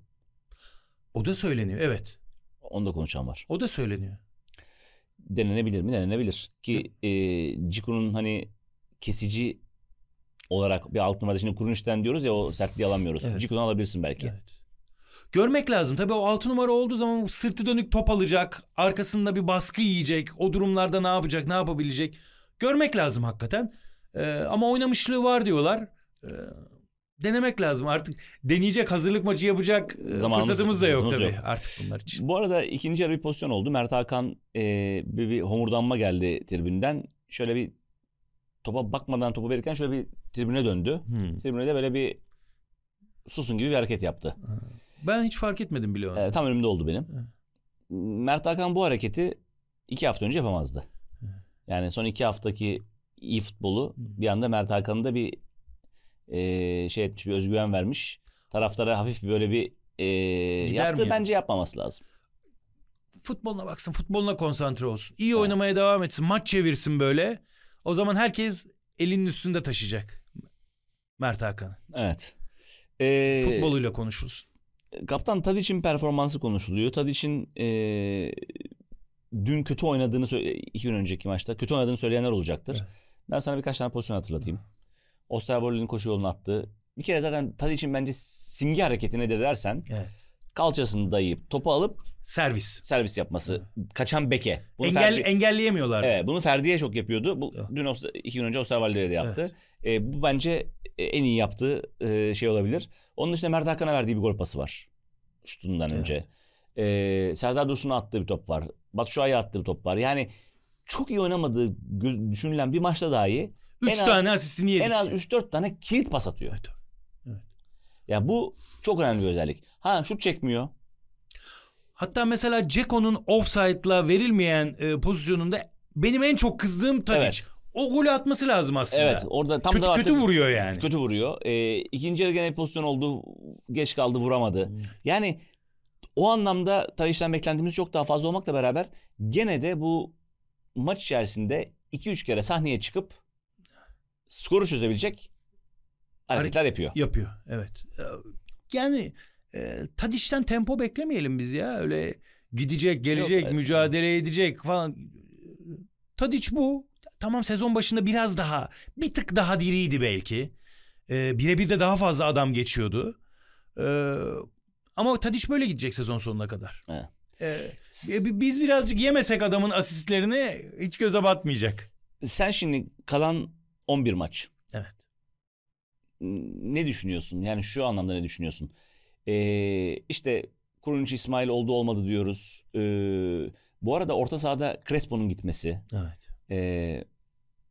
O da söyleniyor evet. Onu da konuşan var. O da söyleniyor. Denenebilir mi? Denenebilir. Ki e, Ciku'nun hani kesici olarak bir alt numarada şimdi Kurunç'ten diyoruz ya o sertliği alamıyoruz. Evet. Ciku'nu alabilirsin belki. Evet. Görmek lazım. Tabii o altı numara olduğu zaman sırtı dönük top alacak. Arkasında bir baskı yiyecek. O durumlarda ne yapacak, ne yapabilecek. Görmek lazım hakikaten. Ee, ama oynamışlığı var diyorlar. Ee, denemek lazım artık. Deneyecek hazırlık maçı yapacak e, Zamanımız, fırsatımız da yok tabii yok. artık bunlar için. Bu arada ikinci yarı bir pozisyon oldu. Mert Hakan e, bir, bir homurdanma geldi tribünden. Şöyle bir topa bakmadan topu verirken şöyle bir tribüne döndü. Hmm. Tribüne de böyle bir susun gibi bir hareket yaptı. Ben hiç fark etmedim bile onu. E, tam önümde oldu benim. Hmm. Mert Hakan bu hareketi iki hafta önce yapamazdı. Yani son iki haftaki iyi futbolu hmm. bir anda Mert Hakan'ın da bir e, şey etmiş bir özgüven vermiş. Taraftara hafif böyle bir e, yaptığı bence yapmaması lazım. Futboluna baksın, futboluna konsantre olsun. İyi evet. oynamaya devam etsin, maç çevirsin böyle. O zaman herkes elinin üstünde taşıyacak Mert Hakan'ı. Evet. Ee, Futboluyla konuşulsun. Kaptan Tadic'in performansı konuşuluyor. Tadic'in e, dün kötü oynadığını iki gün önceki maçta kötü oynadığını söyleyenler olacaktır. Evet. Ben sana birkaç tane pozisyon hatırlatayım. Osterwolder'in koşu yolunu attı. Bir kere zaten için bence simge hareketi nedir dersen. Evet. Kalçasını dayayıp topu alıp servis servis yapması. Evet. Kaçan beke. Bunu Engel, Ferdi... Engelleyemiyorlar. Evet bunu Ferdi'ye çok yapıyordu. Bu evet. dün iki gün önce Osterwalder'e de yaptı. Evet. E, bu bence e, en iyi yaptığı e, şey olabilir. Onun dışında Mert Hakan'a verdiği bir gol pası var. Şutundan evet. önce. E, Serdar Dursun'a attığı bir top var. Batu Şua'ya attığı bir top var. Yani çok iyi oynamadığı düşünülen bir maçta dahi 3 tane asistini yedik. En az 3-4 tane kilit pas atıyor. Evet. evet. Ya bu çok önemli bir özellik. Ha şut çekmiyor. Hatta mesela Ceko'nun offside'la verilmeyen e, pozisyonunda benim en çok kızdığım Tadic. Evet. O golü atması lazım aslında. Evet, orada tam kötü, da kötü vuruyor yani. Kötü vuruyor. Ee, ikinci yarı gene pozisyon oldu. Geç kaldı, vuramadı. Hmm. Yani o anlamda Tadic'den beklentimiz çok daha fazla olmakla beraber gene de bu maç içerisinde 2-3 kere sahneye çıkıp skoru çözebilecek hareketler yapıyor. Yapıyor evet. Ee, yani e, Tadiş'ten tempo beklemeyelim biz ya. Öyle gidecek, gelecek, Yok, mücadele evet. edecek falan. Tadiç bu. Tamam sezon başında biraz daha, bir tık daha diriydi belki. E, Birebir de daha fazla adam geçiyordu. E, ama Tadiç böyle gidecek sezon sonuna kadar. Evet. E, biz birazcık yemesek adamın asistlerini hiç göze batmayacak. Sen şimdi kalan 11 maç. Evet. Ne düşünüyorsun? Yani şu anlamda ne düşünüyorsun? Ee, işte Kurunç İsmail oldu olmadı diyoruz. Ee, bu arada orta sahada Crespo'nun gitmesi. Evet. Ee,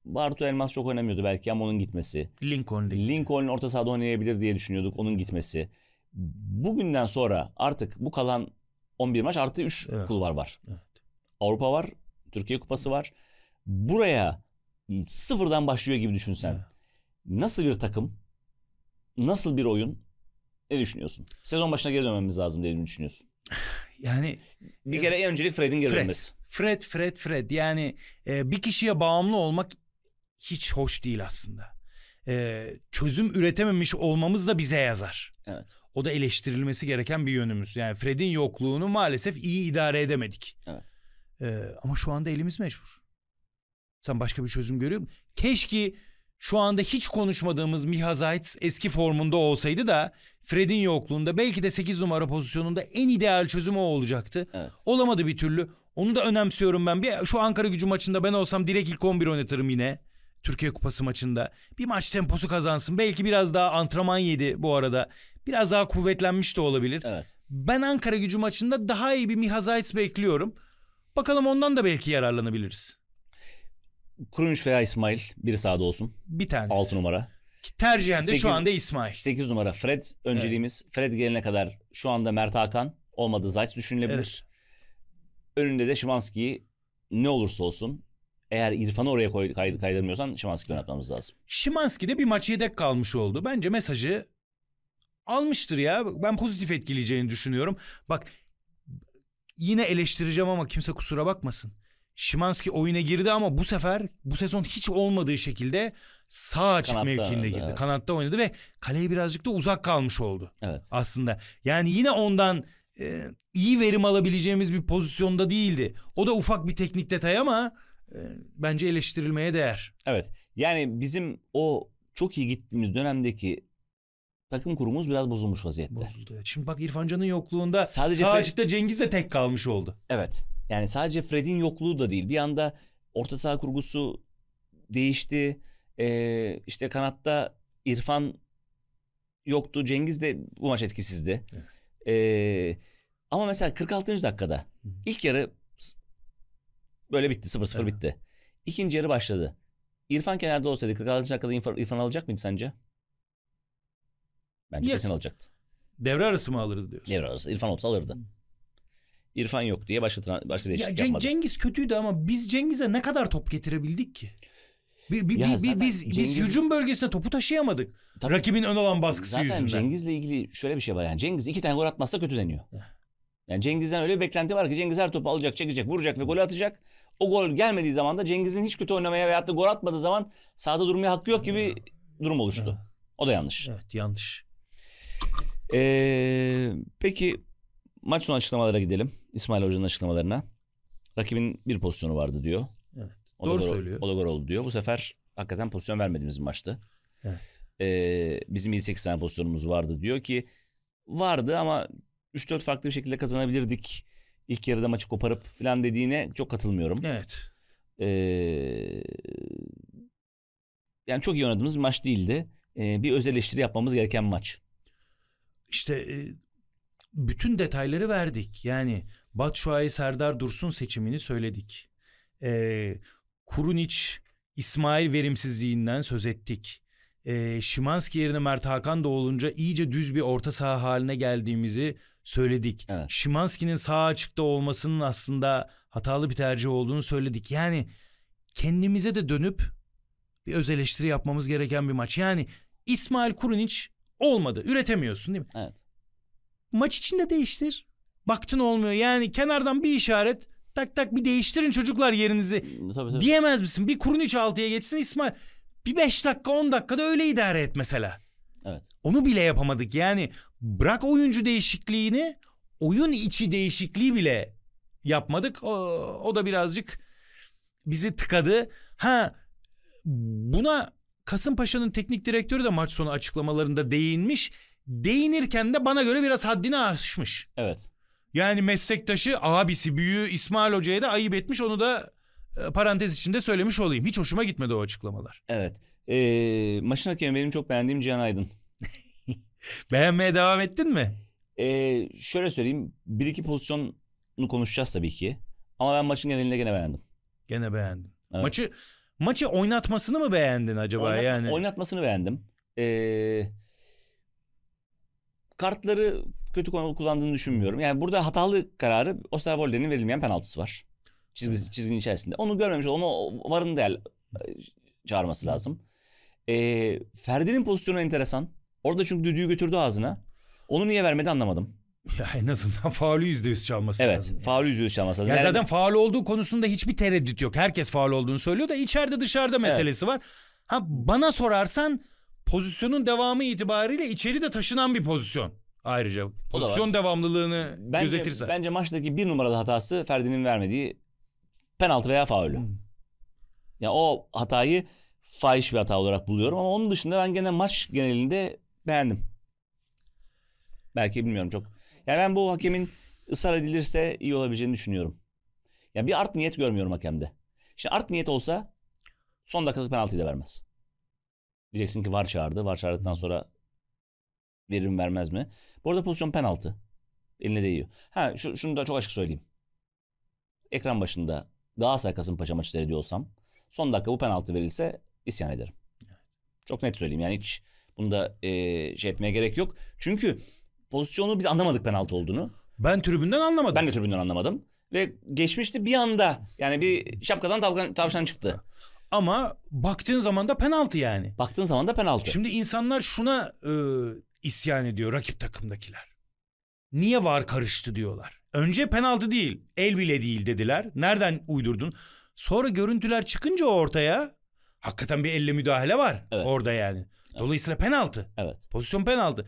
Bartu Elmas çok oynamıyordu belki ama onun gitmesi. Lincoln Lincoln orta sahada oynayabilir diye düşünüyorduk onun gitmesi. Bugünden sonra artık bu kalan 11 maç artı 3 evet. kulvar var. Evet. Avrupa var, Türkiye Kupası var. Buraya sıfırdan başlıyor gibi düşünsen. Evet. Nasıl bir takım? Nasıl bir oyun? Ne düşünüyorsun? Sezon başına geri dönmemiz lazım diye düşünüyorsun. [sighs] Yani bir kere en öncelik Fred'in geri Fred, dönmesi. Fred, Fred, Fred. Yani e, bir kişiye bağımlı olmak hiç hoş değil aslında. E, çözüm üretememiş olmamız da bize yazar. Evet. O da eleştirilmesi gereken bir yönümüz. Yani Fred'in yokluğunu maalesef iyi idare edemedik. Evet. E, ama şu anda elimiz mecbur. Sen başka bir çözüm görüyor musun? Keşke şu anda hiç konuşmadığımız Miha Zayt eski formunda olsaydı da Fred'in yokluğunda belki de 8 numara pozisyonunda en ideal çözüm o olacaktı. Evet. Olamadı bir türlü. Onu da önemsiyorum ben. Bir, şu Ankara gücü maçında ben olsam direkt ilk 11 oynatırım yine. Türkiye Kupası maçında. Bir maç temposu kazansın. Belki biraz daha antrenman yedi bu arada. Biraz daha kuvvetlenmiş de olabilir. Evet. Ben Ankara gücü maçında daha iyi bir Miha Zayt bekliyorum. Bakalım ondan da belki yararlanabiliriz. Kurunç veya İsmail biri sağda olsun. Bir tanesi. 6 numara. Ki Tercihen de 8, şu anda İsmail. 8 numara Fred önceliğimiz. Evet. Fred gelene kadar şu anda Mert Hakan olmadı Zayt düşünülebilir. Evet. Önünde de Şimanski'yi ne olursa olsun eğer İrfan'ı oraya koy, kay, kaydırmıyorsan Şimanski'yi oynatmamız lazım. Şimanski de bir maç yedek kalmış oldu. Bence mesajı almıştır ya. Ben pozitif etkileyeceğini düşünüyorum. Bak yine eleştireceğim ama kimse kusura bakmasın. Şimanski oyuna girdi ama bu sefer bu sezon hiç olmadığı şekilde sağ açık Kanatta mevkiinde girdi. Evet. Kanatta oynadı ve kaleye birazcık da uzak kalmış oldu. Evet. Aslında yani yine ondan e, iyi verim alabileceğimiz bir pozisyonda değildi. O da ufak bir teknik detay ama e, bence eleştirilmeye değer. Evet. Yani bizim o çok iyi gittiğimiz dönemdeki takım kurumuz biraz bozulmuş vaziyette. Bozuldu. Şimdi bak İrfan Can'ın yokluğunda sadece sağ açıkta Cengiz de tek kalmış oldu. Evet. Yani sadece Fred'in yokluğu da değil. Bir anda orta saha kurgusu değişti. Ee, işte kanatta İrfan yoktu. Cengiz de bu maç etkisizdi. Ee, ama mesela 46. dakikada ilk yarı böyle bitti 0-0 evet. bitti. İkinci yarı başladı. İrfan kenarda olsaydı 46. dakikada İrfan, alacak mıydı sence? Bence kesin alacaktı. Devre arası mı alırdı diyorsun? Devre arası. İrfan olsa alırdı. İrfan yok diye başka, başka değişiklik ya, yapmadı. Cengiz kötüydü ama biz Cengiz'e ne kadar top getirebildik ki? Bir, bir, bir, bir, biz, Cengiz... biz hücum bölgesine topu taşıyamadık. Tabii, Rakibin ön olan baskısı zaten yüzünden. Zaten Cengiz'le ilgili şöyle bir şey var yani. Cengiz iki tane gol atmazsa deniyor. Yani Cengiz'den öyle bir beklenti var ki Cengiz her topu alacak, çekecek, vuracak ve gol atacak. O gol gelmediği zaman da Cengiz'in hiç kötü oynamaya veyahut da gol atmadığı zaman sahada durmaya hakkı yok gibi durum oluştu. O da yanlış. Evet yanlış. Ee, peki Maç sonu açıklamalara gidelim. İsmail Hoca'nın açıklamalarına. Rakibin bir pozisyonu vardı diyor. Evet. Doğru da gol, söylüyor. O da gol oldu diyor. Bu sefer hakikaten pozisyon vermediğimiz bir maçtı. Evet. Ee, bizim 7-8 tane pozisyonumuz vardı diyor ki vardı ama 3-4 farklı bir şekilde kazanabilirdik. İlk yarıda maçı koparıp falan dediğine çok katılmıyorum. Evet. Ee, yani çok iyi oynadığımız bir maç değildi. Ee, bir öz eleştiri yapmamız gereken maç. İşte e, bütün detayları verdik. Yani Batshuayi Serdar Dursun seçimini söyledik. E, ee, Kuruniç İsmail verimsizliğinden söz ettik. E, ee, Şimanski yerine Mert Hakan da olunca iyice düz bir orta saha haline geldiğimizi söyledik. Evet. Şimanski'nin sağ açıkta olmasının aslında hatalı bir tercih olduğunu söyledik. Yani kendimize de dönüp bir öz eleştiri yapmamız gereken bir maç. Yani İsmail Kurunic olmadı. Üretemiyorsun değil mi? Evet maç içinde değiştir. Baktın olmuyor yani kenardan bir işaret tak tak bir değiştirin çocuklar yerinizi tabii, tabii. diyemez misin? Bir kurun 3 altıya geçsin İsmail bir 5 dakika 10 dakikada öyle idare et mesela. Evet. Onu bile yapamadık yani bırak oyuncu değişikliğini oyun içi değişikliği bile yapmadık. O, o da birazcık bizi tıkadı. Ha buna Kasımpaşa'nın teknik direktörü de maç sonu açıklamalarında değinmiş değinirken de bana göre biraz haddini aşmış. Evet. Yani meslektaşı abisi büyüğü İsmail Hoca'ya da ayıp etmiş onu da e, parantez içinde söylemiş olayım. Hiç hoşuma gitmedi o açıklamalar. Evet. Ee, maçın hakemi benim çok beğendiğim Cihan Aydın. [laughs] Beğenmeye devam ettin mi? Ee, şöyle söyleyeyim. Bir iki pozisyonu konuşacağız tabii ki. Ama ben maçın genelinde gene beğendim. Gene beğendim. Evet. Maçı maçı oynatmasını mı beğendin acaba Oynat, yani? Oynatmasını beğendim. Ee, kartları kötü kullandığını düşünmüyorum. Yani burada hatalı kararı Osterwolde'nin verilmeyen penaltısı var. Çizgisi, çizginin içerisinde. Onu görmemiş, onu varın değer e, çağırması lazım. E, Ferdi'nin pozisyonu enteresan. Orada çünkü düdüğü götürdü ağzına. Onu niye vermedi anlamadım. Ya en azından faulü yüzde yüz çalması evet, lazım. Evet faulü yüzde yüz çalması lazım. Ya zaten faul olduğu konusunda hiçbir tereddüt yok. Herkes faul olduğunu söylüyor da içeride dışarıda meselesi evet. var. Ha bana sorarsan pozisyonun devamı itibariyle içeri de taşınan bir pozisyon. Ayrıca pozisyon devamlılığını bence, gözetirse. Bence maçtaki bir numaralı hatası Ferdi'nin vermediği penaltı veya faulü. Hmm. Ya yani o hatayı fahiş bir hata olarak buluyorum ama onun dışında ben gene maç genelinde beğendim. Belki bilmiyorum çok. Yani ben bu hakemin ısrar edilirse iyi olabileceğini düşünüyorum. yani bir art niyet görmüyorum hakemde. Şimdi art niyet olsa son dakikalık penaltıyı da vermez. Diyeceksin ki var çağırdı. Var çağırdıktan sonra verir mi vermez mi? Bu arada pozisyon penaltı. Eline değiyor. Ha şu, şunu da çok açık söyleyeyim. Ekran başında Galatasaray Kasımpaşa maçı seyrediyor olsam son dakika bu penaltı verilse isyan ederim. Çok net söyleyeyim yani hiç bunda e, şey etmeye gerek yok. Çünkü pozisyonu biz anlamadık penaltı olduğunu. Ben tribünden anlamadım. Ben de tribünden anlamadım. Ve geçmişti bir anda yani bir şapkadan tavşan, tavşan çıktı. Ama baktığın zaman da penaltı yani. Baktığın zaman da penaltı. Şimdi insanlar şuna e, isyan ediyor rakip takımdakiler. Niye var karıştı diyorlar. Önce penaltı değil, el bile değil dediler. Nereden uydurdun? Sonra görüntüler çıkınca ortaya hakikaten bir elle müdahale var evet. orada yani. Dolayısıyla evet. penaltı. Evet. Pozisyon penaltı.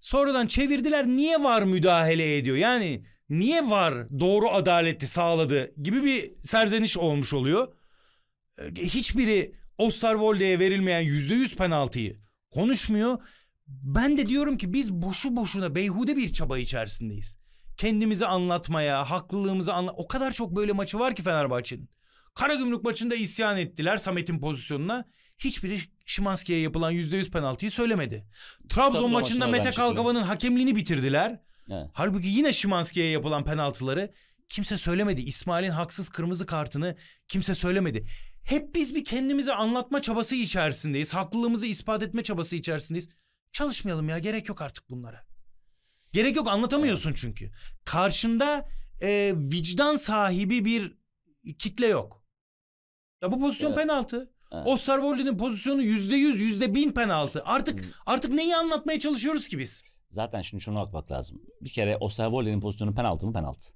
Sonradan çevirdiler niye var müdahale ediyor? Yani niye var doğru adaleti sağladı gibi bir serzeniş olmuş oluyor. Ee, hiçbiri Osterwolde'ye verilmeyen yüzde yüz penaltıyı konuşmuyor. Ben de diyorum ki biz boşu boşuna beyhude bir çaba içerisindeyiz. Kendimizi anlatmaya, haklılığımızı anla o kadar çok böyle maçı var ki Fenerbahçe'nin. Karagümrük maçında isyan ettiler Samet'in pozisyonuna. Hiçbiri Şimanski'ye yapılan yüzde yüz penaltıyı söylemedi. Trabzon, Trabzon maçında Mete Kalkava'nın hakemliğini bitirdiler. Evet. Halbuki yine Şimanski'ye yapılan penaltıları kimse söylemedi. İsmail'in haksız kırmızı kartını kimse söylemedi hep biz bir kendimizi anlatma çabası içerisindeyiz. Haklılığımızı ispat etme çabası içerisindeyiz. Çalışmayalım ya gerek yok artık bunlara. Gerek yok anlatamıyorsun çünkü. Karşında e, vicdan sahibi bir kitle yok. Ya bu pozisyon evet. penaltı. Evet. Osterwold'in pozisyonu yüzde yüz, yüzde bin penaltı. Artık artık neyi anlatmaya çalışıyoruz ki biz? Zaten şimdi şunu bakmak lazım. Bir kere Osterwold'in pozisyonu penaltı mı penaltı.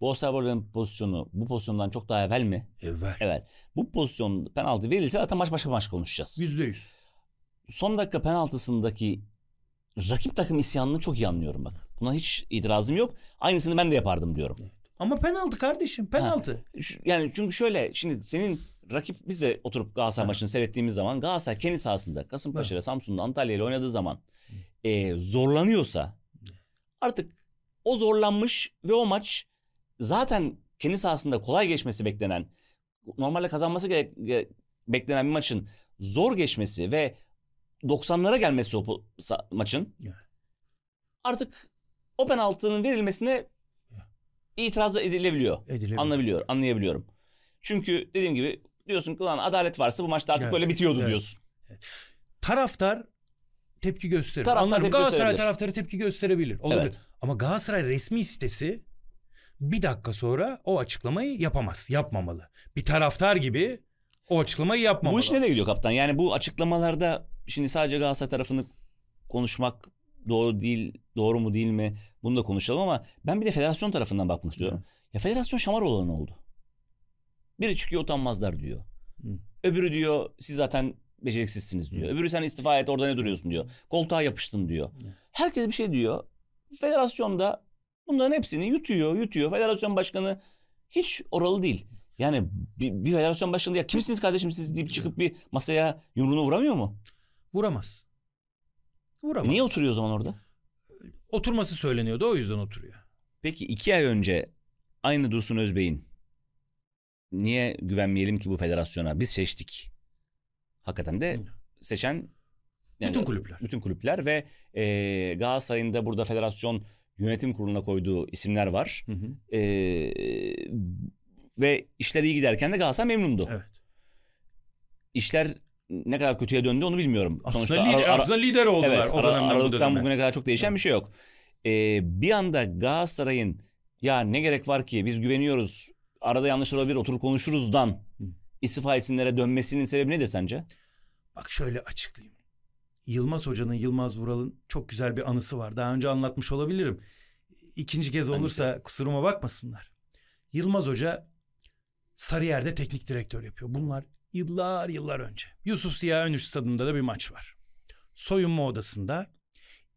Bu Bolsavar'ın pozisyonu bu pozisyondan çok daha evvel mi? Evvel. Evet. Bu pozisyon penaltı verilse zaten maç başka maç konuşacağız. Yüzde yüz. Son dakika penaltısındaki rakip takım isyanını çok iyi anlıyorum bak. Buna hiç itirazım yok. Aynısını ben de yapardım diyorum. Ama penaltı kardeşim penaltı. Ha. Yani çünkü şöyle şimdi senin rakip biz de oturup Galatasaray ha. maçını seyrettiğimiz zaman Galatasaray kendi sahasında Kasımpaşa ile Samsun'da Antalya ile oynadığı zaman e, zorlanıyorsa artık o zorlanmış ve o maç zaten kendi sahasında kolay geçmesi beklenen, normalde kazanması gerek, beklenen bir maçın zor geçmesi ve 90'lara gelmesi o maçın artık o penaltının verilmesine yeah. itiraz edilebiliyor. Edilebiliyor. Anlayabiliyor, anlayabiliyorum. Çünkü dediğim gibi diyorsun ki lan adalet varsa bu maçta artık evet. böyle bitiyordu evet. diyorsun. Evet. Taraftar tepki gösterir. Taraftar Anlarım. Tepki Galatasaray taraftarı tepki gösterebilir. Olabilir. Evet. Ama Galatasaray resmi sitesi bir dakika sonra o açıklamayı yapamaz, yapmamalı. Bir taraftar gibi o açıklamayı yapmamalı. Bu iş nereye gidiyor kaptan? Yani bu açıklamalarda şimdi sadece Galatasaray tarafını konuşmak doğru değil, doğru mu değil mi? Bunu da konuşalım ama ben bir de federasyon tarafından bakmak istiyorum. Hı. Ya federasyon şamar olan oldu. Biri çıkıyor utanmazlar diyor. Hı. Öbürü diyor siz zaten beceriksizsiniz diyor. Hı. Öbürü sen istifa et orada ne duruyorsun diyor. Koltuğa yapıştın diyor. Hı. Herkes bir şey diyor. Federasyonda Bunların hepsini yutuyor, yutuyor. Federasyon başkanı hiç oralı değil. Yani bir, bir federasyon başkanı ya kimsiniz kardeşim siz deyip çıkıp bir masaya yumruğunu vuramıyor mu? Vuramaz. Vuramaz. Niye oturuyor o zaman orada? Oturması söyleniyordu o yüzden oturuyor. Peki iki ay önce aynı Dursun Özbey'in niye güvenmeyelim ki bu federasyona biz seçtik. Hakikaten de seçen yani bütün kulüpler. Bütün kulüpler ve e, Galatasaray'ın da burada federasyon yönetim kuruluna koyduğu isimler var. Hı hı. E, ve işler iyi giderken de Galatasaray memnundu. Evet. İşler ne kadar kötüye döndü onu bilmiyorum. Aslında Sonuçta lider, ara, aslında lider oldular. Evet, o ara, aralıktan bu bugüne kadar çok değişen evet. bir şey yok. Ee, bir anda Galatasaray'ın ya ne gerek var ki biz güveniyoruz arada yanlış olabilir oturup konuşuruzdan istifa etsinlere dönmesinin sebebi nedir sence? Bak şöyle açıklayayım. Yılmaz Hoca'nın, Yılmaz Vural'ın çok güzel bir anısı var. Daha önce anlatmış olabilirim. İkinci kez olursa kusuruma bakmasınlar. Yılmaz Hoca Sarıyer'de teknik direktör yapıyor. Bunlar yıllar yıllar önce. Yusuf Ziya Önüş stadında da bir maç var. Soyunma odasında.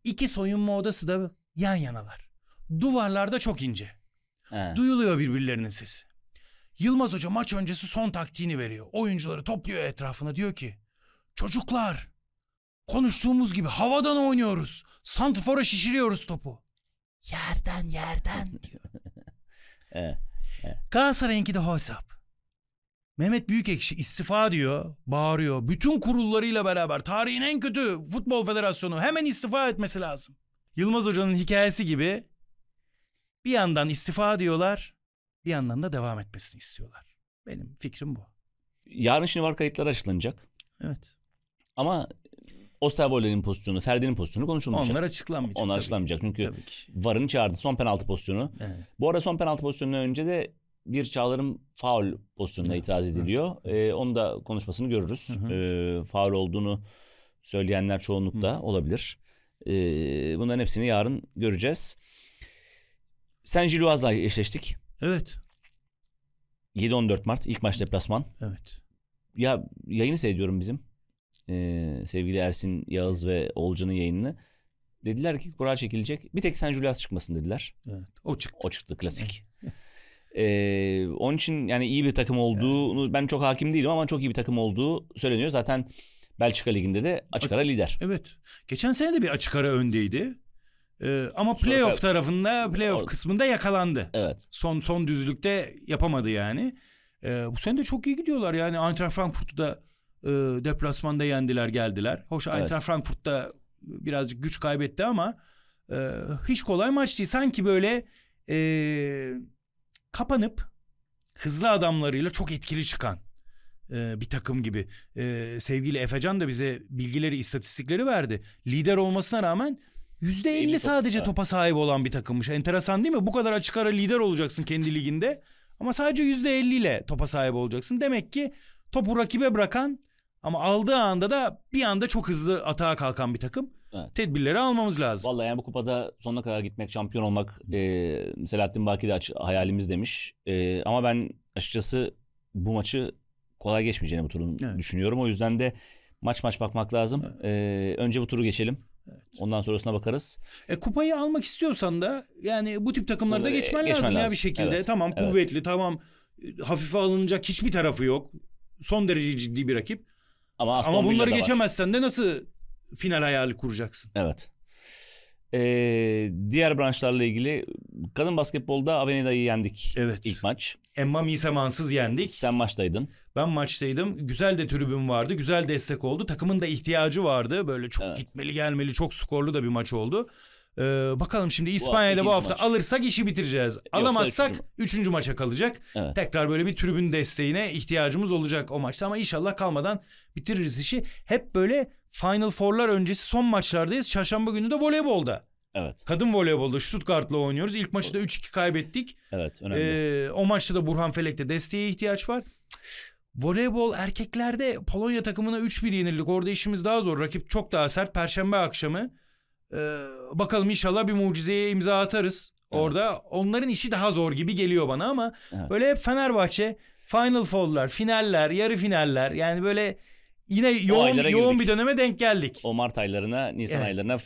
iki soyunma odası da yan yanalar. Duvarlarda çok ince. He. Duyuluyor birbirlerinin sesi. Yılmaz Hoca maç öncesi son taktiğini veriyor. Oyuncuları topluyor etrafına diyor ki çocuklar Konuştuğumuz gibi havadan oynuyoruz. Santifora şişiriyoruz topu. Yerden yerden [laughs] diyor. Galatasaray'ınki de hesap. Mehmet Büyükekşi istifa diyor, bağırıyor. Bütün kurullarıyla beraber tarihin en kötü futbol federasyonu hemen istifa etmesi lazım. Yılmaz Hoca'nın hikayesi gibi bir yandan istifa diyorlar, bir yandan da devam etmesini istiyorlar. Benim fikrim bu. Yarın şimdi var kayıtlar açılacak. Evet. Ama o Savoy'lerin pozisyonu, Ferdi'nin pozisyonu konuşulmayacak. Onlar açıklanmayacak. Onlar açıklanmayacak çünkü VAR'ın çağırdı son penaltı pozisyonu. Evet. Bu arada son penaltı pozisyonundan önce de bir Çağlar'ın faul pozisyonuna itiraz ediliyor. Ee, onu da konuşmasını görürüz. Hı Ee, faul olduğunu söyleyenler çoğunlukta hı. olabilir. Ee, bunların hepsini yarın göreceğiz. Senjiluaz'la eşleştik. Evet. 7-14 Mart ilk maç deplasman. Evet. Ya yayını seyrediyorum bizim e, sevgili Ersin Yağız ve Olcan'ın yayınını. Dediler ki Burak'a çekilecek. Bir tek sen Julius çıkmasın dediler. Evet. O çıktı. O çıktı klasik. ee, [laughs] onun için yani iyi bir takım olduğu yani. ben çok hakim değilim ama çok iyi bir takım olduğu söyleniyor. Zaten Belçika Ligi'nde de açık ara lider. Evet. Geçen sene de bir açık ara öndeydi. Ee, ama playoff Sonra, tarafında playoff o, kısmında yakalandı. Evet. Son son düzlükte yapamadı yani. Ee, bu sene de çok iyi gidiyorlar yani Eintracht Frankfurt'u da e, deplasmanda yendiler geldiler. Hoş evet. Eintracht Frankfurt'ta birazcık güç kaybetti ama e, hiç kolay maç değil. Sanki böyle e, kapanıp hızlı adamlarıyla çok etkili çıkan e, bir takım gibi. E, sevgili Efecan da bize bilgileri, istatistikleri verdi. Lider olmasına rağmen yüzde 50 sadece topa sahip olan bir takımmış. Enteresan değil mi? Bu kadar açık ara lider olacaksın kendi liginde. Ama sadece yüzde ile topa sahip olacaksın. Demek ki topu rakibe bırakan ama aldığı anda da bir anda çok hızlı atağa kalkan bir takım. Evet. Tedbirleri almamız lazım. Vallahi yani bu kupada sonuna kadar gitmek, şampiyon olmak e, Selahattin Baki de hayalimiz demiş. E, ama ben açıkçası bu maçı kolay geçmeyeceğini bu turun evet. düşünüyorum. O yüzden de maç maç bakmak lazım. Evet. E, önce bu turu geçelim. Evet. Ondan sonrasına bakarız. E, kupayı almak istiyorsan da yani bu tip takımlarda Burada, geçmen, geçmen lazım, lazım ya bir şekilde. Evet. Tamam kuvvetli, evet. tamam e, hafife alınacak hiçbir tarafı yok. Son derece ciddi bir rakip. Ama, Aston Ama bunları geçemezsen de nasıl final hayali kuracaksın? Evet. Ee, diğer branşlarla ilgili kadın basketbolda Avenida'yı yendik evet. ilk maç. Emma Misemansız yendik. Sen maçtaydın. Ben maçtaydım. Güzel de tribün vardı. Güzel destek oldu. Takımın da ihtiyacı vardı. Böyle çok evet. gitmeli gelmeli çok skorlu da bir maç oldu. Ee, bakalım şimdi İspanya'da bu hafta, bu hafta alırsak işi bitireceğiz. Yoksa Alamazsak üçüncü, üçüncü maça kalacak. Evet. Tekrar böyle bir tribün desteğine ihtiyacımız olacak o maçta ama inşallah kalmadan bitiririz işi. Hep böyle Final Four'lar öncesi son maçlardayız. Çarşamba günü de voleybolda. Evet. Kadın voleybolda Stuttgart'la oynuyoruz. İlk maçı da 3-2 kaybettik. Evet önemli. Ee, o maçta da Burhan Felek'te desteğe ihtiyaç var. Voleybol erkeklerde Polonya takımına 3-1 yenildik. Orada işimiz daha zor. Rakip çok daha sert. Perşembe akşamı ee, bakalım inşallah bir mucizeye imza atarız evet. orada. Onların işi daha zor gibi geliyor bana ama evet. böyle hep Fenerbahçe Final Four'lar, finaller, yarı finaller yani böyle yine yoğun yoğun bir döneme denk geldik. O Mart aylarına, Nisan evet. aylarına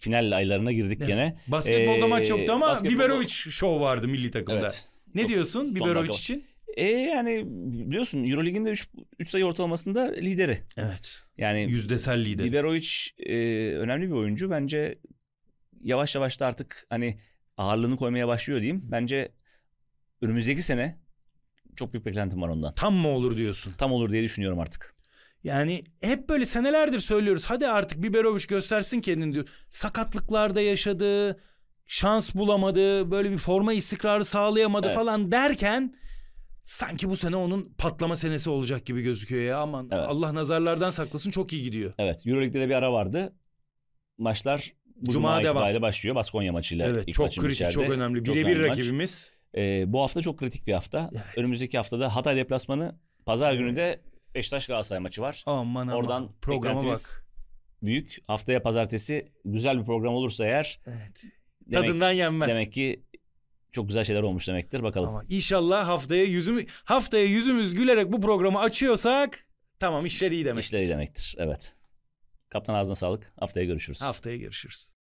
final aylarına girdik evet. gene. Basketbolda ee, maç yoktu ama basketbolda... Biberovic şov vardı milli takımda. Evet. Ne diyorsun Biberovic için? E yani biliyorsun Eurolig'in de 3 sayı ortalamasında lideri. Evet. Yani yüzdesel lideri. Liberovic e, önemli bir oyuncu. Bence yavaş yavaş da artık hani ağırlığını koymaya başlıyor diyeyim. Bence önümüzdeki sene çok büyük beklentim var ondan. Tam mı olur diyorsun? Tam olur diye düşünüyorum artık. Yani hep böyle senelerdir söylüyoruz. Hadi artık Biberovic göstersin kendini diyor. Sakatlıklarda yaşadığı, şans bulamadı, böyle bir forma istikrarı sağlayamadı evet. falan derken sanki bu sene onun patlama senesi olacak gibi gözüküyor ya aman evet. Allah nazarlardan saklasın çok iyi gidiyor. Evet Euroleague'de de bir ara vardı. Maçlar bu cuma, cuma devam. başlıyor Baskonya maçıyla. Evet ilk çok kritik içeride. çok önemli birebir rakibimiz. Ee, bu hafta çok kritik bir hafta. Evet. Önümüzdeki haftada Hatay deplasmanı pazar günü de Beşiktaş Galatasaray maçı var. Aman Oradan aman. programa bak. Büyük. Haftaya pazartesi güzel bir program olursa eğer. Evet. Demek, Tadından yenmez. Demek ki çok güzel şeyler olmuş demektir. Bakalım. Ama inşallah haftaya yüzümüz haftaya yüzümüz gülerek bu programı açıyorsak tamam işleri iyi demektir. İşleri iyi demektir. Evet. Kaptan ağzına sağlık. Haftaya görüşürüz. Haftaya görüşürüz.